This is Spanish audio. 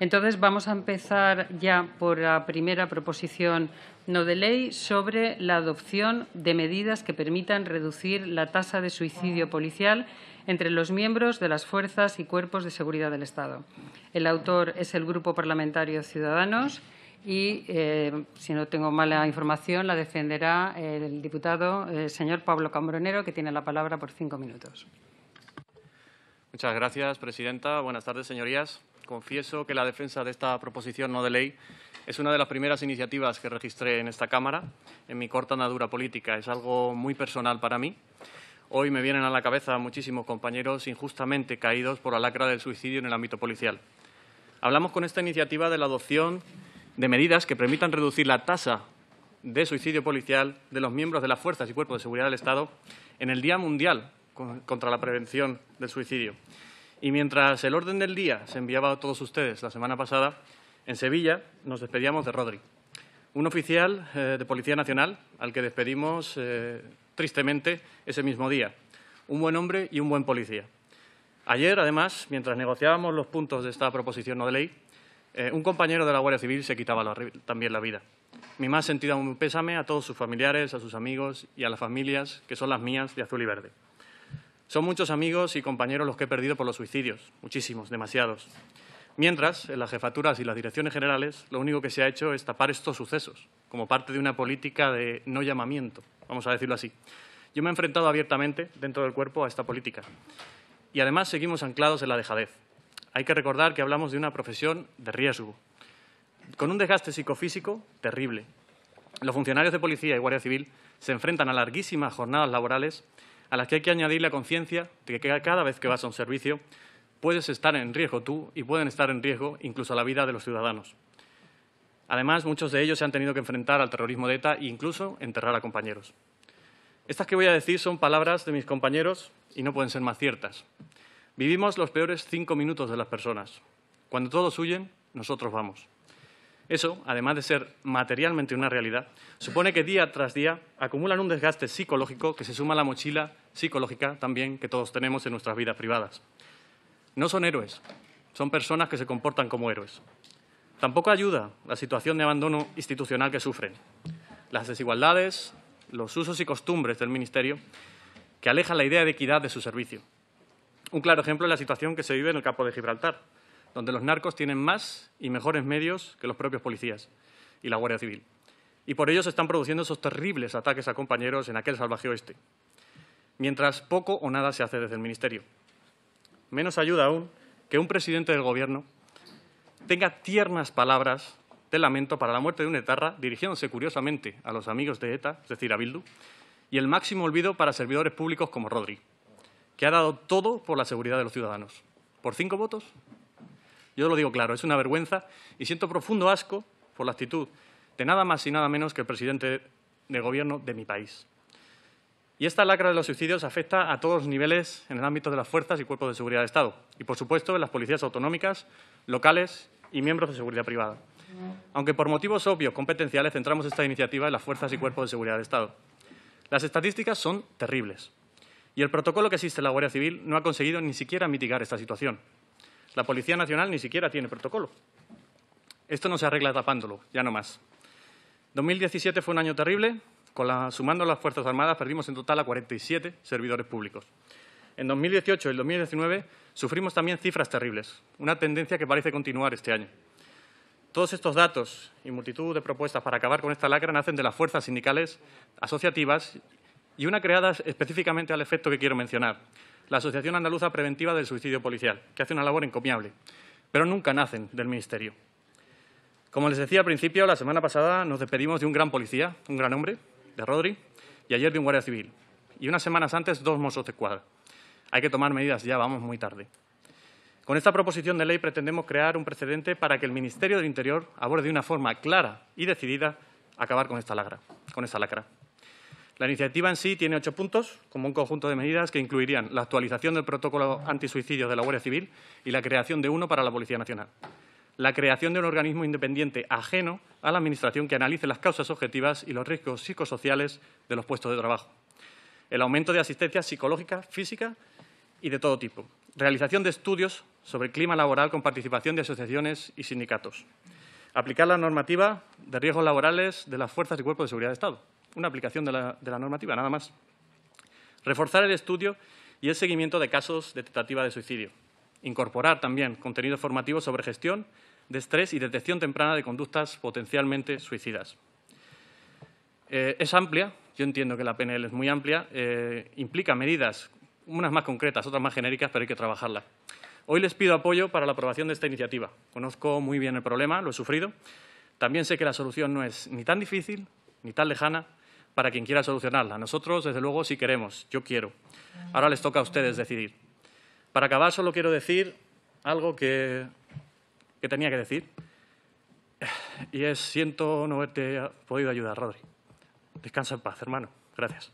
Entonces vamos a empezar ya por la primera proposición no de ley sobre la adopción de medidas que permitan reducir la tasa de suicidio policial entre los miembros de las fuerzas y cuerpos de seguridad del Estado. El autor es el Grupo Parlamentario Ciudadanos y, eh, si no tengo mala información, la defenderá el diputado eh, señor Pablo Cambronero, que tiene la palabra por cinco minutos. Muchas gracias, presidenta. Buenas tardes, señorías confieso que la defensa de esta proposición no de ley es una de las primeras iniciativas que registré en esta Cámara en mi corta andadura política. Es algo muy personal para mí. Hoy me vienen a la cabeza muchísimos compañeros injustamente caídos por la lacra del suicidio en el ámbito policial. Hablamos con esta iniciativa de la adopción de medidas que permitan reducir la tasa de suicidio policial de los miembros de las fuerzas y cuerpos de seguridad del Estado en el Día Mundial contra la Prevención del Suicidio. Y mientras el orden del día se enviaba a todos ustedes la semana pasada, en Sevilla nos despedíamos de Rodri, un oficial eh, de Policía Nacional al que despedimos eh, tristemente ese mismo día. Un buen hombre y un buen policía. Ayer, además, mientras negociábamos los puntos de esta proposición no de ley, eh, un compañero de la Guardia Civil se quitaba también la vida. Mi más sentido pésame a todos sus familiares, a sus amigos y a las familias que son las mías de azul y verde. Son muchos amigos y compañeros los que he perdido por los suicidios, muchísimos, demasiados. Mientras, en las jefaturas y las direcciones generales, lo único que se ha hecho es tapar estos sucesos, como parte de una política de no llamamiento, vamos a decirlo así. Yo me he enfrentado abiertamente, dentro del cuerpo, a esta política. Y además seguimos anclados en la dejadez. Hay que recordar que hablamos de una profesión de riesgo, con un desgaste psicofísico terrible. Los funcionarios de policía y guardia civil se enfrentan a larguísimas jornadas laborales a las que hay que añadir la conciencia de que cada vez que vas a un servicio puedes estar en riesgo tú y pueden estar en riesgo incluso la vida de los ciudadanos. Además, muchos de ellos se han tenido que enfrentar al terrorismo de ETA e incluso enterrar a compañeros. Estas que voy a decir son palabras de mis compañeros y no pueden ser más ciertas. Vivimos los peores cinco minutos de las personas. Cuando todos huyen, nosotros vamos. Eso, además de ser materialmente una realidad, supone que día tras día acumulan un desgaste psicológico que se suma a la mochila psicológica también que todos tenemos en nuestras vidas privadas. No son héroes, son personas que se comportan como héroes. Tampoco ayuda la situación de abandono institucional que sufren, las desigualdades, los usos y costumbres del Ministerio que alejan la idea de equidad de su servicio. Un claro ejemplo es la situación que se vive en el campo de Gibraltar, donde los narcos tienen más y mejores medios que los propios policías y la Guardia Civil. Y por ello se están produciendo esos terribles ataques a compañeros en aquel salvaje oeste, mientras poco o nada se hace desde el Ministerio. Menos ayuda aún que un presidente del Gobierno tenga tiernas palabras de lamento para la muerte de un etarra, dirigiéndose curiosamente a los amigos de ETA, es decir, a Bildu, y el máximo olvido para servidores públicos como Rodri, que ha dado todo por la seguridad de los ciudadanos. ¿Por cinco votos? Yo lo digo claro, es una vergüenza y siento profundo asco por la actitud de nada más y nada menos que el presidente de gobierno de mi país. Y esta lacra de los suicidios afecta a todos los niveles en el ámbito de las fuerzas y cuerpos de seguridad de Estado y, por supuesto, en las policías autonómicas, locales y miembros de seguridad privada. Aunque por motivos obvios competenciales centramos esta iniciativa en las fuerzas y cuerpos de seguridad de Estado. Las estadísticas son terribles y el protocolo que existe en la Guardia Civil no ha conseguido ni siquiera mitigar esta situación. La Policía Nacional ni siquiera tiene protocolo. Esto no se arregla tapándolo, ya no más. 2017 fue un año terrible. Con la, sumando las Fuerzas Armadas perdimos en total a 47 servidores públicos. En 2018 y 2019 sufrimos también cifras terribles, una tendencia que parece continuar este año. Todos estos datos y multitud de propuestas para acabar con esta lacra nacen de las fuerzas sindicales asociativas y una creada específicamente al efecto que quiero mencionar, la Asociación Andaluza Preventiva del Suicidio Policial, que hace una labor encomiable, pero nunca nacen del Ministerio. Como les decía al principio, la semana pasada nos despedimos de un gran policía, un gran hombre, de Rodri, y ayer de un guardia civil, y unas semanas antes dos mozos de cuadra. Hay que tomar medidas ya, vamos muy tarde. Con esta proposición de ley pretendemos crear un precedente para que el Ministerio del Interior aborde de una forma clara y decidida acabar con esta, con esta lacra. La iniciativa en sí tiene ocho puntos, como un conjunto de medidas que incluirían la actualización del protocolo antisuicidio de la Guardia Civil y la creación de uno para la Policía Nacional. La creación de un organismo independiente ajeno a la Administración que analice las causas objetivas y los riesgos psicosociales de los puestos de trabajo. El aumento de asistencia psicológica, física y de todo tipo. Realización de estudios sobre el clima laboral con participación de asociaciones y sindicatos. Aplicar la normativa de riesgos laborales de las fuerzas y cuerpos de seguridad de Estado una aplicación de la, normativa, nada más. Reforzar el estudio y el seguimiento de casos de tentativa de suicidio. Incorporar también contenido formativo sobre gestión de estrés y detección temprana de conductas potencialmente suicidas. Eh, es amplia, yo entiendo que la PNL es muy amplia, eh, implica medidas, unas más concretas, otras más genéricas, pero hay que trabajarla Hoy les pido apoyo para la aprobación de esta iniciativa. Conozco muy bien el problema, lo he sufrido. También sé que la solución no es ni tan difícil ni tan lejana, para quien quiera solucionarla. Nosotros, desde luego, sí queremos, yo quiero. Ahora les toca a ustedes decidir. Para acabar, solo quiero decir algo que, que tenía que decir. Y es, siento no haberte podido ayudar, Rodri. Descansa en paz, hermano. Gracias.